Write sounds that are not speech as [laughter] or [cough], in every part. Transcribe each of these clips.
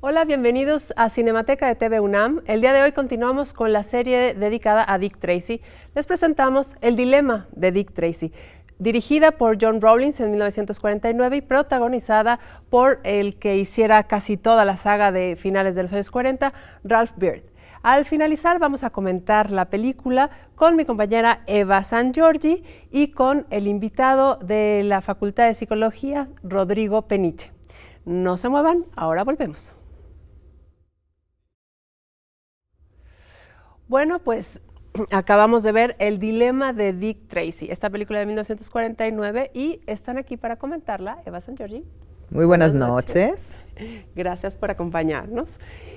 Hola, bienvenidos a Cinemateca de TV UNAM. El día de hoy continuamos con la serie dedicada a Dick Tracy. Les presentamos El Dilema de Dick Tracy, dirigida por John Rawlings en 1949 y protagonizada por el que hiciera casi toda la saga de finales de los años 40, Ralph Beard. Al finalizar vamos a comentar la película con mi compañera Eva San Giorgi y con el invitado de la Facultad de Psicología, Rodrigo Peniche. No se muevan, ahora volvemos. Bueno, pues [clears throat] acabamos de ver El dilema de Dick Tracy, esta película de 1949, y están aquí para comentarla Eva San Muy buenas, noches. [laughs] Gracias por acompañarnos.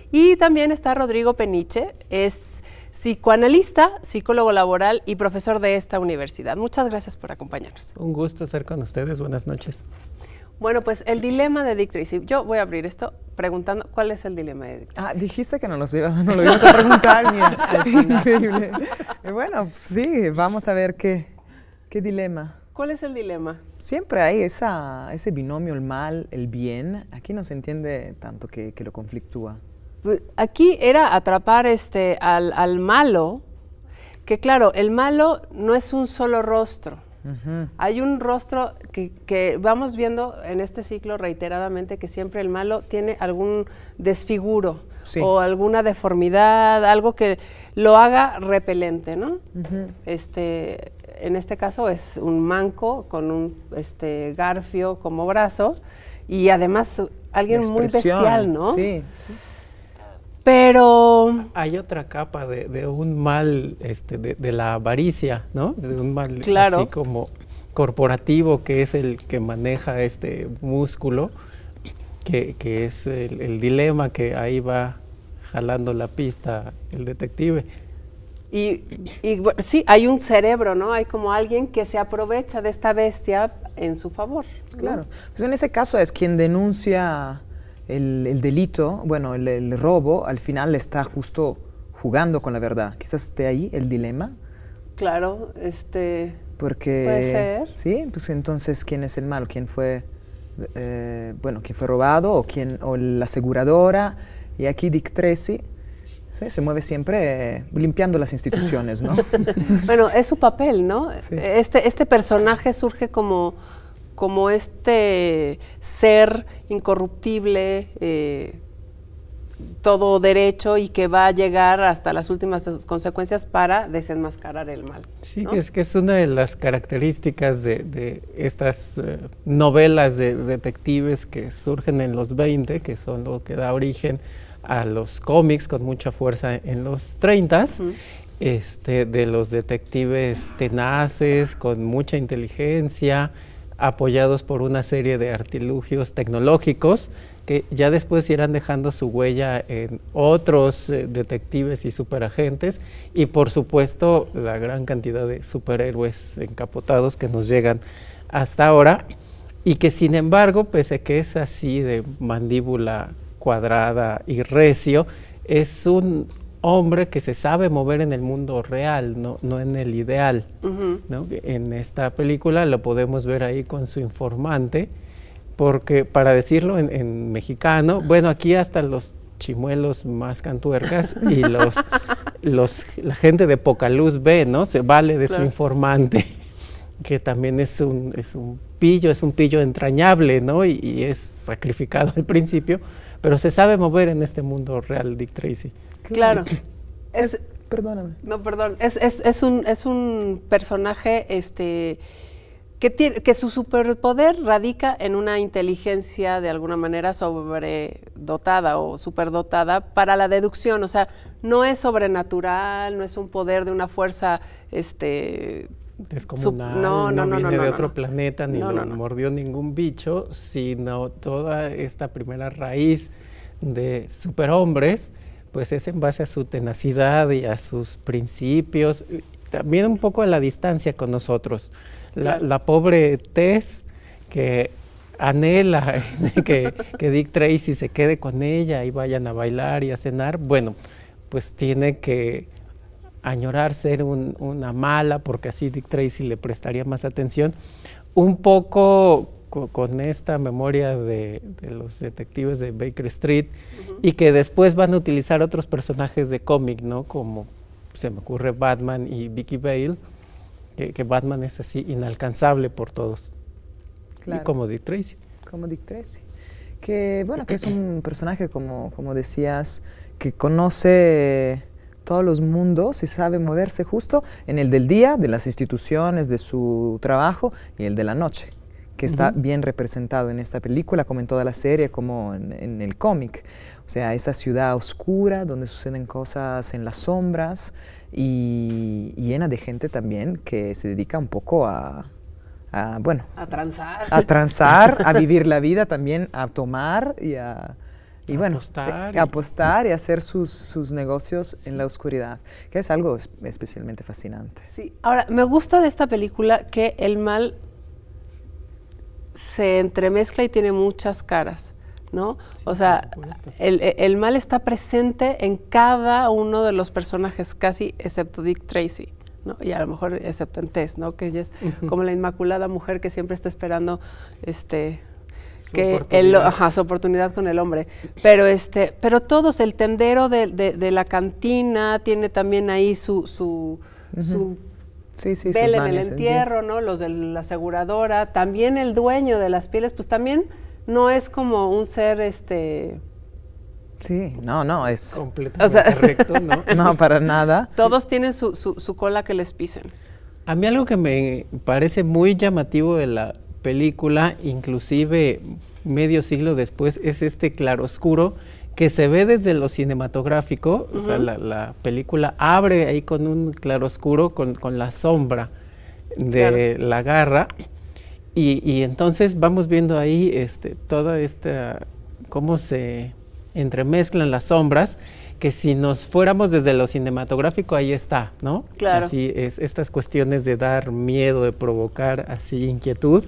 Y también está Rodrigo Peniche, es psicoanalista, psicólogo laboral y profesor de esta universidad. Muchas gracias por acompañarnos. Un gusto estar con ustedes. Buenas noches. Bueno, pues el dilema de Dick Yo voy a abrir esto preguntando cuál es el dilema de Dick Ah, dijiste que no, lo ibas a preguntar. [laughs] increíble. Eh, bueno, sí, vamos a ver qué, dilema. ¿Cuál es el dilema? Siempre hay ese binomio, el mal, el bien. Aquí no se entiende tanto que, lo conflictúa. Aquí era atrapar este, al malo, que claro, el malo no es un solo rostro hay un rostro que, vamos viendo en este ciclo reiteradamente que siempre el malo tiene algún desfiguro o alguna deformidad, algo que lo haga repelente, ¿no? Este, en este caso es un manco con un este, garfio como brazo y además alguien muy bestial, ¿no? Sí. Pero... Hay otra capa de, un mal, este, de, la avaricia, ¿no? De un mal así como corporativo que es el que maneja este músculo, que, es el, dilema que ahí va jalando la pista el detective. Y, sí, hay un cerebro, ¿no? Hay como alguien que se aprovecha de esta bestia en su favor. Claro. Pues en ese caso es quien denuncia el, delito, bueno, el, robo al final está justo jugando con la verdad. Quizás esté ahí el dilema. Claro, este... Porque... Puede ser. Sí, pues entonces, ¿quién es el malo? ¿Quién fue, eh, bueno, quién fue robado o, quién, o la aseguradora? Y aquí Dick Tracy... se mueve siempre eh, limpiando las instituciones, ¿no? [laughs] bueno, es su papel, ¿no? Este, este personaje surge como como este ser incorruptible, eh, todo derecho y que va a llegar hasta las últimas consecuencias para desenmascarar el mal. Sí, que es que es una de las características de, estas eh, novelas de detectives que surgen en los 20, que son lo que da origen a los cómics con mucha fuerza en los 30 este, de los detectives tenaces, con mucha inteligencia, apoyados por una serie de artilugios tecnológicos que ya después irán dejando su huella en otros eh, detectives y superagentes y por supuesto la gran cantidad de superhéroes encapotados que nos llegan hasta ahora y que sin embargo, pese a que es así de mandíbula cuadrada y recio, es un hombre que se sabe mover en el mundo real, no, en el ideal. En esta película lo podemos ver ahí con su informante, porque para decirlo en, mexicano, bueno, aquí hasta los chimuelos más cantuercas y los, [laughs] los, la gente de poca luz ve, ¿no? Se vale de su informante, [laughs] que también es un, es un pillo, es un pillo entrañable, ¿no? y es sacrificado al principio, pero se sabe mover en este mundo real Dick Tracy. Claro. [coughs] Perdóname. No, perdón. Es, es, un, es un personaje este, que, tiene, que su superpoder radica en una inteligencia de alguna manera sobredotada o superdotada para la deducción. O sea, no es sobrenatural, no es un poder de una fuerza este, es no, una no, viene de otro planeta, ni lo mordió ningún bicho, sino toda esta primera raíz de superhombres, pues es en base a su tenacidad y a sus principios, también un poco a la distancia con nosotros. La, pobre Tess que anhela [laughs] que Dick Tracy se quede con ella y vayan a bailar y a cenar, bueno, pues tiene que añorar ser una mala, porque así Dick Tracy le prestaría más atención, un poco con, esta memoria de, los detectives de Baker Street y que después van a utilizar otros personajes de cómic, ¿no? Como se me ocurre Batman y Vicky Bale, que, Batman es así inalcanzable por todos. Y como Dick Tracy. Como Dick Tracy. Que bueno, que es un personaje, como, como decías, que conoce todos los mundos y sabe moverse justo en el del día, de las instituciones, de su trabajo y el de la noche, que está bien representado en esta película, como en toda la serie, como en, el cómic. O sea, esa ciudad oscura donde suceden cosas en las sombras y, llena de gente también que se dedica un poco a, a bueno, a transar, a transar, a [laughs] vivir la vida también, a tomar y a y bueno, apostar, y, hacer sus, negocios en la oscuridad, que es algo especialmente fascinante. Sí, ahora, me gusta de esta película que el mal se entremezcla y tiene muchas caras, ¿no? o sea, el, mal está presente en cada uno de los personajes, casi excepto Dick Tracy. ¿no? Y a lo mejor excepto en Tess, ¿no? que ella es como la inmaculada mujer que siempre está esperando este, que su oportunidad con el hombre. Pero este, pero todos, el tendero de, la cantina tiene también ahí su, su, en el entierro, ¿no? Los de la aseguradora, también el dueño de las pieles, pues también no es como un ser este Sí, no, no, es completamente [laughs] ¿no? no, para nada. [laughs] Todos tienen su, su cola que les pisen. A mí algo que me parece muy llamativo de la película, inclusive medio siglo después, es este claroscuro que se ve desde lo cinematográfico, o sea, la, película abre ahí con un claroscuro, con, con la sombra de la garra, y, entonces vamos viendo ahí este, toda esta, cómo se entremezclan las sombras, que si nos fuéramos desde lo cinematográfico, ahí está, ¿no? Claro. Así es, estas cuestiones de dar miedo, de provocar así inquietud,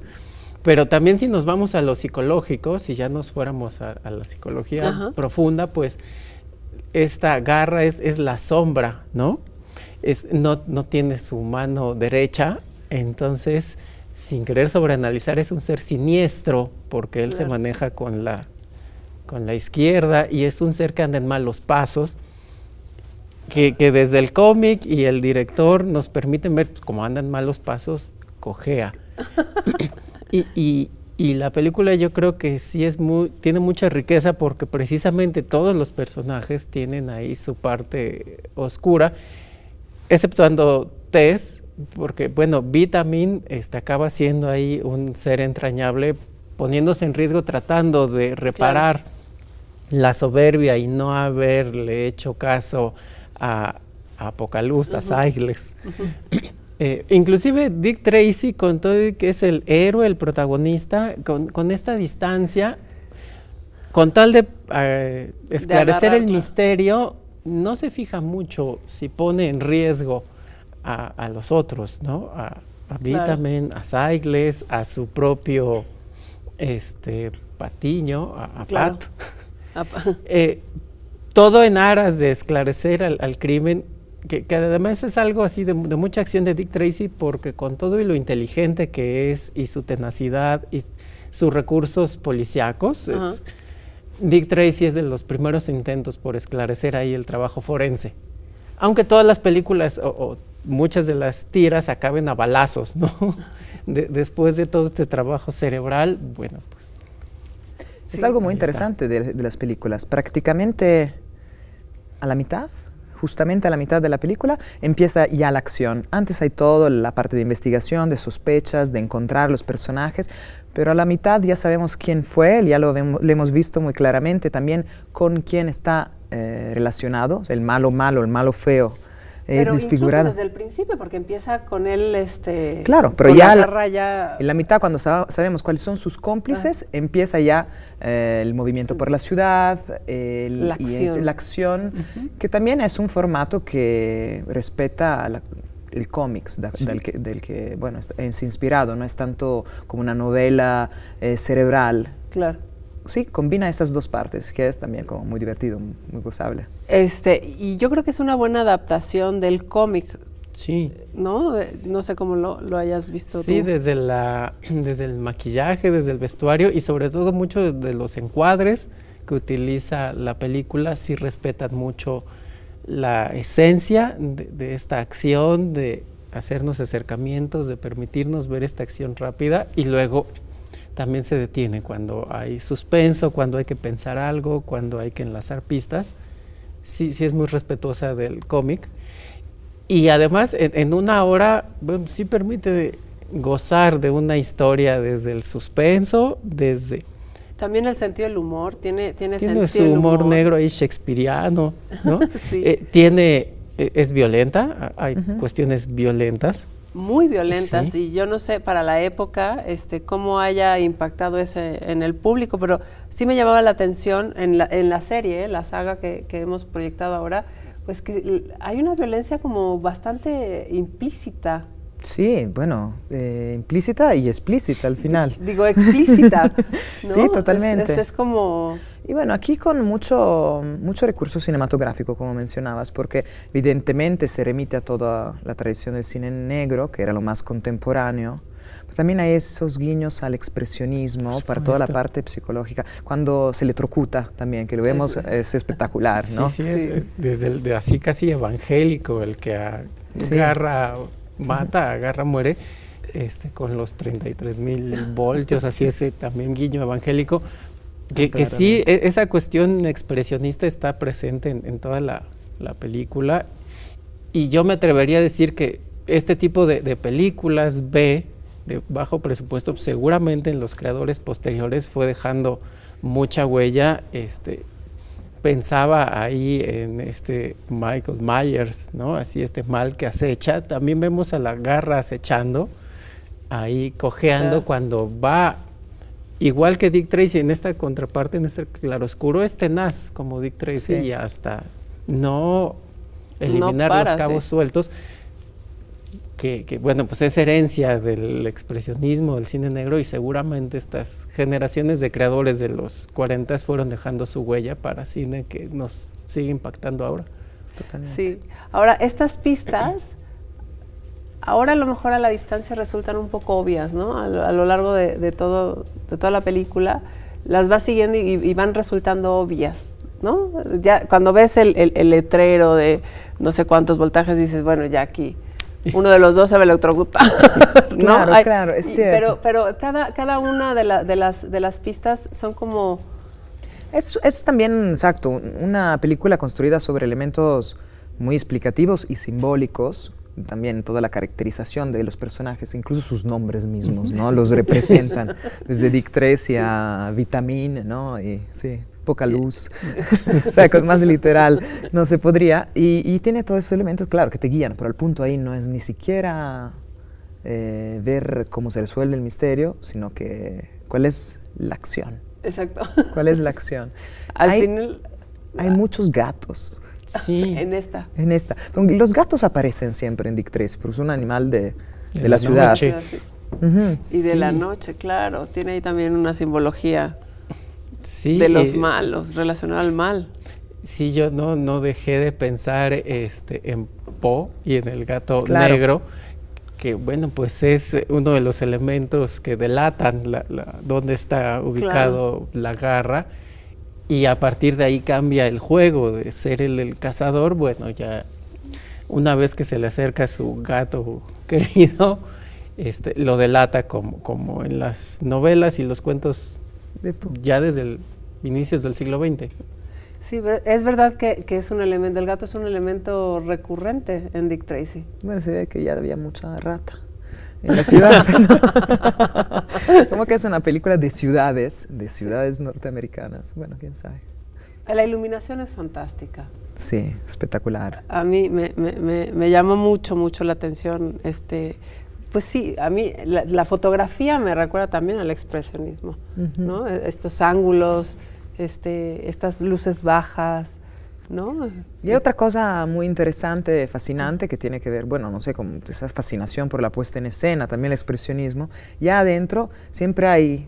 pero también si nos vamos a lo psicológico, si ya nos fuéramos a, la psicología profunda, pues esta garra es, la sombra, ¿no? Es, ¿no? tiene su mano derecha, entonces sin querer sobreanalizar es un ser siniestro porque él se maneja con la, con la izquierda y es un ser que anda en malos pasos. Que, desde el cómic y el director nos permiten ver pues, cómo andan malos pasos, cojea. [laughs] Y, y, la película yo creo que sí es muy, tiene mucha riqueza porque precisamente todos los personajes tienen ahí su parte oscura, exceptuando Tess, porque bueno, Vitamin está acaba siendo ahí un ser entrañable, poniéndose en riesgo tratando de reparar la soberbia y no haberle hecho caso a, a a Siles. Eh, inclusive Dick Tracy, con todo que es el héroe, el protagonista, con, esta distancia, con tal de eh, esclarecer el misterio, no se fija mucho si pone en riesgo a, los otros, ¿no? A, a Vitamin, a Saigles, a su propio este, Patiño, a, Pat. [laughs] Eh, todo en aras de esclarecer al crimen que, además es algo así de, mucha acción de Dick Tracy, porque con todo y lo inteligente que es, y su tenacidad, y sus recursos policíacos, Dick Tracy es de los primeros intentos por esclarecer ahí el trabajo forense. Aunque todas las películas o, muchas de las tiras acaben a balazos, ¿no? [laughs] después de todo este trabajo cerebral, bueno, pues... Es algo muy interesante de las películas. Prácticamente a la mitad justamente a la mitad de la película empieza ya la acción. Antes hay todo, la parte de investigación, de sospechas, de encontrar los personajes, pero a la mitad ya sabemos quién fue ya lo, hemos visto muy claramente también con quién está eh, relacionado, el malo malo, el malo feo eh, pero desde el principio, porque empieza con él, este, claro, pero ya, en la mitad cuando sabemos cuáles son sus cómplices, empieza ya eh, el movimiento por la ciudad, la acción, que también es un formato que respeta la, el cómics del, que, bueno, es, inspirado, no es tanto como una novela eh, cerebral. Claro sí, combina esas dos partes, que es también como muy divertido, muy gozable. Este, y yo creo que es una buena adaptación del cómic. Sí. ¿No? Eh, no sé cómo lo, hayas visto sí, tú. Sí, desde, la, [clears throat] desde el maquillaje, desde el vestuario y sobre todo mucho de los encuadres que utiliza la película, sí respetan mucho la esencia de esta acción, de hacernos acercamientos, de permitirnos ver esta acción rápida y luego también se detiene cuando hay suspenso, cuando hay que pensar algo, cuando hay que enlazar pistas. Sí, sí es muy respetuosa del cómic. Y además, en, una hora, sí permite gozar de una historia desde el suspenso, desde... También el sentido del humor, tiene, tiene, tiene su humor, negro y shakespeariano, ¿no? [laughs] sí. Eh, tiene, eh, es violenta, hay cuestiones violentas, muy violentas y yo no sé para la época este, cómo haya impactado ese en el público, pero sí me llamaba la atención en la, en la serie, la saga que hemos proyectado ahora, pues que hay una violencia como bastante implícita. Sí, bueno, eh, implícita y explícita al final. [laughs] Digo, explícita. [laughs] ¿no? sí, totalmente. Es, es, como... Y bueno, aquí con mucho, mucho recurso cinematográfico, como mencionabas, porque evidentemente se remite a toda la tradición del cine negro, que era lo más contemporáneo. Pero también hay esos guiños al expresionismo para toda la parte psicológica. Cuando se electrocuta también, que lo vemos, es, espectacular, ¿no? Sí, sí, es, desde el, así casi evangélico el que agarra mata, agarra, muere, este, con los 33 mil voltios, así ese eh, también guiño evangélico, que, que sí, e, esa cuestión expresionista está presente en, toda la, película y yo me atrevería a decir que este tipo de, de películas B, de bajo presupuesto, seguramente en los creadores posteriores fue dejando mucha huella este, pensaba ahí en este Michael Myers, ¿no? Así este mal que acecha. También vemos a la garra acechando, ahí cojeando cuando va, igual que Dick Tracy, en esta contraparte, en este claroscuro, es tenaz como Dick Tracy y hasta no eliminar los cabos sueltos que, bueno, pues es herencia del expresionismo, del cine negro y seguramente estas generaciones de creadores de los 40 fueron dejando su huella para cine que nos sigue impactando ahora. Totalmente. Sí, ahora estas pistas, ahora a lo mejor a la distancia resultan un poco obvias, ¿no? A, lo largo de, todo, de toda la película las vas siguiendo y, van resultando obvias, ¿no? Ya cuando ves el letrero de no sé cuántos voltajes dices, bueno, ya aquí [laughs] uno de los dos se va a electrocutar. [laughs] ¿no? Claro, es cierto. Pero, pero cada, cada una de, las, de las pistas son como... Es, también, exacto, una película construida sobre elementos muy explicativos y simbólicos, también toda la caracterización de los personajes, incluso sus nombres mismos, ¿no? [laughs] Los representan, desde Dick Tracy a Vitamin, ¿no? Y, sí, poca luz, [laughs] [laughs] más literal, no se podría. Y, tiene todos esos elementos, claro, que te guían, pero el punto ahí no es ni siquiera eh, ver cómo se resuelve el misterio, sino que cuál es la acción. Exacto. ¿Cuál es la [laughs] acción? hay, ah. muchos gatos. Sí. en esta. En esta. Los gatos aparecen siempre en Dick porque es un animal de, la, ciudad. Y de la noche, claro. Tiene ahí también una simbología de los eh, malos, relacionado al mal. Sí, yo no, no dejé de pensar este, en Po y en el gato negro, que bueno, pues es uno de los elementos que delatan la, dónde está ubicado la garra y a partir de ahí cambia el juego de ser el, el, cazador, bueno, ya una vez que se le acerca su gato [laughs] querido, este, lo delata como, como en las novelas y los cuentos ya desde el inicios del siglo XX. Sí, es verdad que, es un elemento, el gato es un elemento recurrente en Dick Tracy. Bueno, se ve que ya había mucha rata en la [laughs] ciudad. [laughs] Como que es una película de ciudades, de ciudades norteamericanas. Bueno, quién sabe. La iluminación es fantástica. Sí, espectacular. A mí me, me, me llama mucho, mucho la atención este, pues sí, a mí la, fotografía me recuerda también al expresionismo, ¿no? E, estos ángulos, este, estas luces bajas, ¿no? Y hay otra cosa muy interesante, fascinante, que tiene que ver, bueno, no sé, con esa fascinación por la puesta en escena, también el expresionismo. Ya adentro siempre hay,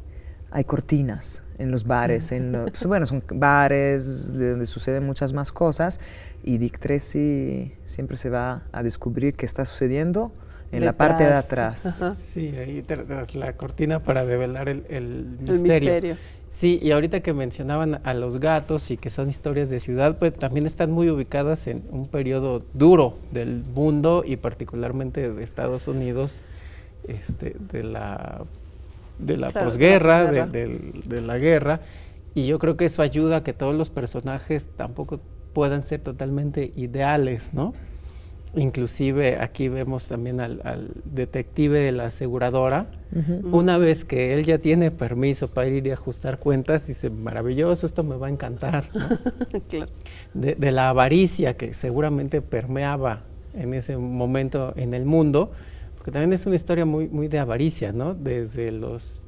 hay cortinas en los bares, en pues, bueno, son bares donde suceden muchas más cosas y Dick Tracy siempre se va a descubrir qué está sucediendo en la parte de atrás. Sí, ahí tras la cortina para develar el, misterio. Sí, y ahorita que mencionaban a los gatos y que son historias de ciudad, pues también están muy ubicadas en un periodo duro del mundo y particularmente de Estados Unidos, este, de la, de la posguerra, de, de la guerra. Y yo creo que eso ayuda a que todos los personajes tampoco puedan ser totalmente ideales, ¿no? Inclusive aquí vemos también al, detective de la aseguradora. Una vez que él ya tiene permiso para ir y ajustar cuentas, dice, maravilloso, esto me va a encantar. [laughs] de, la avaricia que seguramente permeaba en ese momento en el mundo, porque también es una historia muy, muy de avaricia, ¿no? Desde los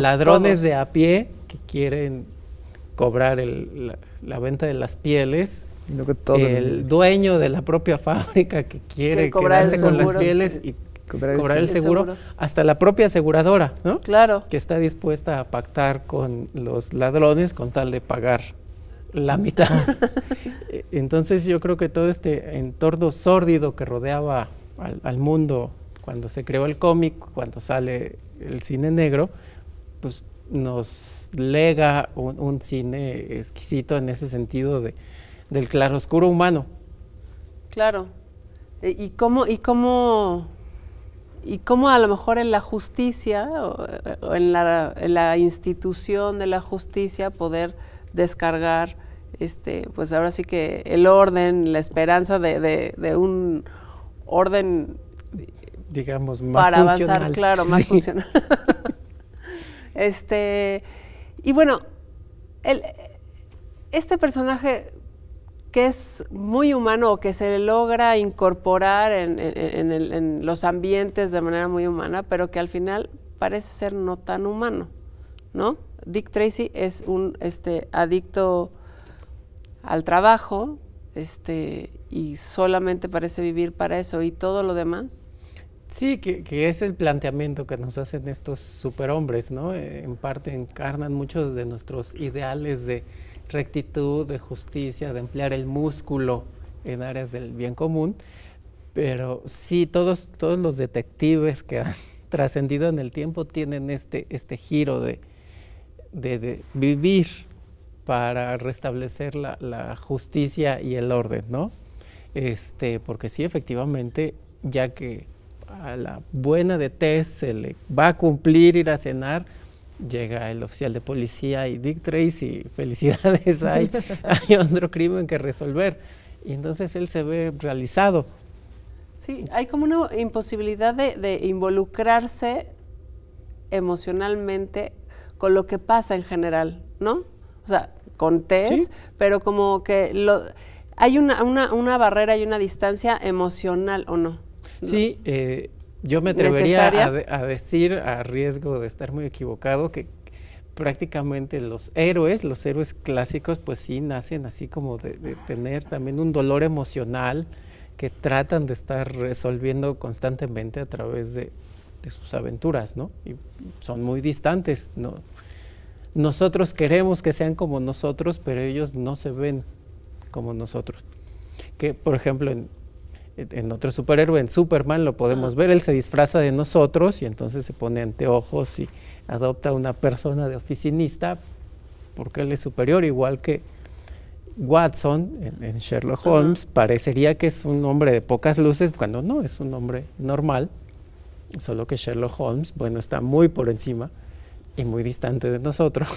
ladrones de a pie que quieren cobrar la, venta de las pieles el, dueño de la propia fábrica que quiere quedarse con las pieles y cobrar, el, seguro, hasta la propia aseguradora, ¿no? Claro. Que está dispuesta a pactar con los ladrones con tal de pagar la mitad. [laughs] Entonces yo creo que todo este entorno sórdido que rodeaba al, mundo cuando se creó el cómic, cuando sale el cine negro, pues nos lega un cine exquisito en ese sentido de, del claroscuro humano. Claro. E, ¿Y cómo, y cómo, y cómo a lo mejor en la justicia o, en, la, institución de la justicia poder descargar, este, pues ahora sí que el orden, la esperanza de, de, un orden digamos más para avanzar, claro, más funcional. [laughs] este y bueno, este personaje que es muy humano o que se logra incorporar en, los ambientes de manera muy humana, pero que al final parece ser no tan humano, ¿no? Dick Tracy es un este, adicto al trabajo este, y solamente parece vivir para eso y todo lo demás. Sí, que, que es el planteamiento que nos hacen estos superhombres, ¿no? Eh, en parte encarnan muchos de nuestros ideales de rectitud, de justicia, de emplear el músculo en áreas del bien común, pero sí, todos, los detectives que han [laughs] trascendido en el tiempo tienen este, este giro de, vivir para restablecer la, justicia y el orden, ¿no? Este, porque sí, efectivamente, ya que a la buena de test se le va a cumplir ir a cenar, llega el oficial de policía y Dick Tracy, [laughs] felicidades, hay, [laughs] hay otro crimen que resolver. Y entonces él se ve realizado. Sí, hay como una imposibilidad de, involucrarse emocionalmente con lo que pasa en general, ¿no? O sea, con test, pero como que lo, hay una, una, una, barrera y una distancia emocional, ¿o no? Sí, eh, yo me atrevería a, decir, a riesgo de estar muy equivocado, que prácticamente los héroes, los héroes clásicos, pues sí nacen así como de, tener también un dolor emocional que tratan de estar resolviendo constantemente a través de, de sus aventuras, ¿no? Y son muy distantes, ¿no? Nosotros queremos que sean como nosotros, pero ellos no se ven como nosotros. Que, por ejemplo, en, en otro superhéroe, en Superman, lo podemos ver, él se disfraza de nosotros y entonces se pone anteojos y adopta una persona de oficinista porque él es superior, igual que Watson en, Sherlock Holmes. Parecería que es un hombre de pocas luces, cuando no, es un hombre normal, solo que Sherlock Holmes, bueno, está muy por encima y muy distante de nosotros.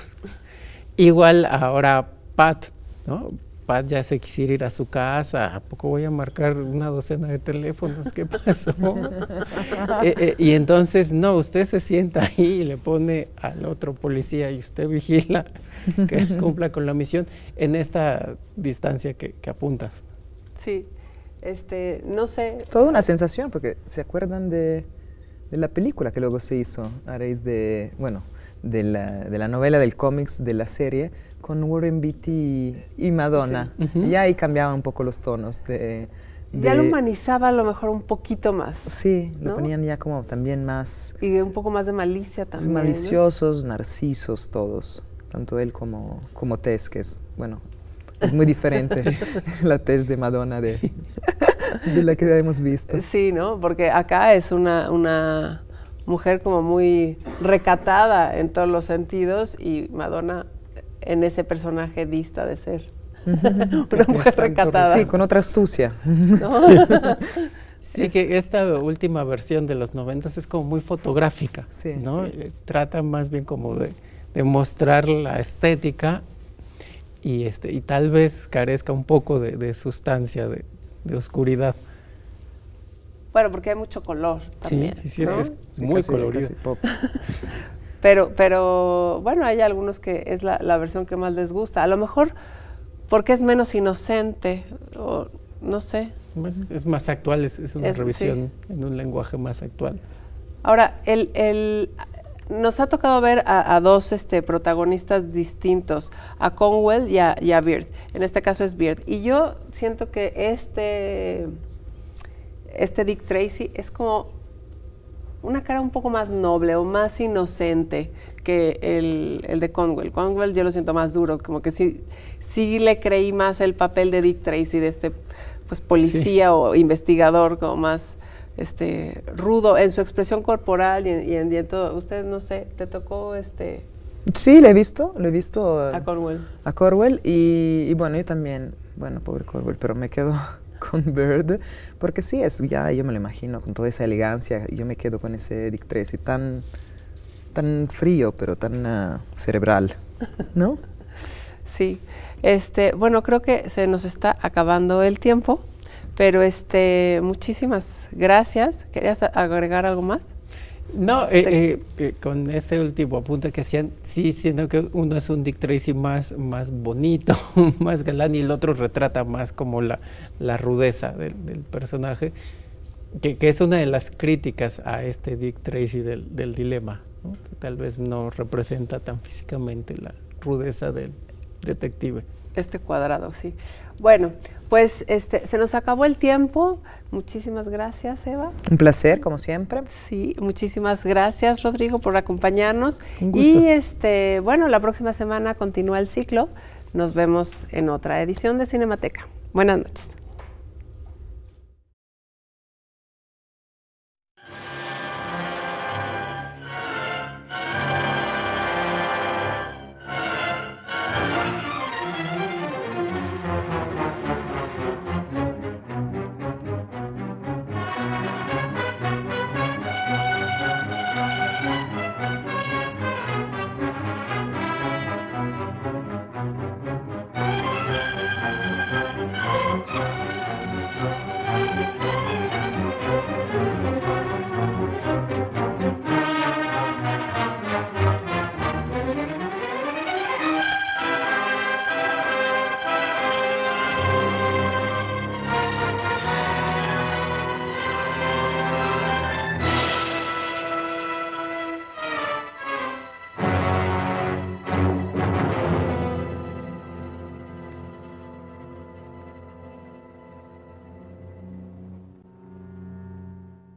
[laughs] igual ahora Pat, ¿no? Pat ya se quisiera ir a su casa, ¿a poco voy a marcar una docena de teléfonos? ¿Qué pasó? [laughs] Eh, eh, y entonces, no, usted se sienta ahí y le pone al otro policía y usted vigila que [laughs] cumpla con la misión en esta distancia que, apuntas. Sí, este, no sé. Toda una sensación, porque se acuerdan de, de la película que luego se hizo a raíz de, bueno, de la, de la novela, del cómics, de la serie, con Warren Beatty y, Madonna. Y ahí cambiaba un poco los tonos de, Ya lo humanizaba a lo mejor un poquito más. Sí, lo ponían ya como también más... Y un poco más de malicia también. Maliciosos, narcisos todos, tanto él como, como Tess, que es, bueno, es muy diferente [laughs] la Tess de Madonna de, la que hemos visto. Sí, ¿no? Porque acá es una... una mujer como muy recatada en todos los sentidos y Madonna en ese personaje dista de ser. [laughs] Una mujer recatada. Sí, con otra astucia. [laughs] Sí, que esta última versión de los noventas es como muy fotográfica, ¿no? Eh, trata más bien como de, mostrar la estética y, este, y tal vez carezca un poco de, sustancia, de, oscuridad. Bueno, porque hay mucho color también. Sí, sí, es, muy colorido. [laughs] Pero, pero bueno, hay algunos que es la, versión que más les gusta. A lo mejor porque es menos inocente, o no sé. es más actual, es, una revisión en un lenguaje más actual. Ahora, el, nos ha tocado ver a, dos este, protagonistas distintos, a Conwell y a, y Beard. En este caso es Beard. Y yo siento que este, este Dick Tracy es como una cara un poco más noble o más inocente que el, el, de Conwell. Conwell yo lo siento más duro, como que sí, sí le creí más el papel de Dick Tracy, de este pues policía o investigador, como más este rudo en su expresión corporal y en, todo. Ustedes, no sé, ¿te tocó este...? Sí, lo he visto, lo he visto. A Conwell A Corwell y, bueno, yo también, bueno, pobre Conwell, pero me quedo porque sí, es, ya yo me lo imagino con toda esa elegancia, yo me quedo con ese Dick y tan, tan frío, pero tan ah, cerebral, ¿no? [laughs] sí, este, bueno, creo que se nos está acabando el tiempo, pero este, muchísimas gracias. ¿Querías agregar algo más? No, eh, eh, eh, con este último apunte que hacían, sí sino que uno es un Dick Tracy más, más bonito, [laughs] más galán y el otro retrata más como la, rudeza del, personaje, que, es una de las críticas a este Dick Tracy del, del dilema, que tal vez no representa tan físicamente la rudeza del detective este cuadrado, sí. Bueno, pues este, se nos acabó el tiempo. Muchísimas gracias, Eva. Un placer, como siempre. Sí, muchísimas gracias, Rodrigo, por acompañarnos. Un gusto. Y este, bueno, la próxima semana continúa el ciclo. Nos vemos en otra edición de Cinemateca. Buenas noches.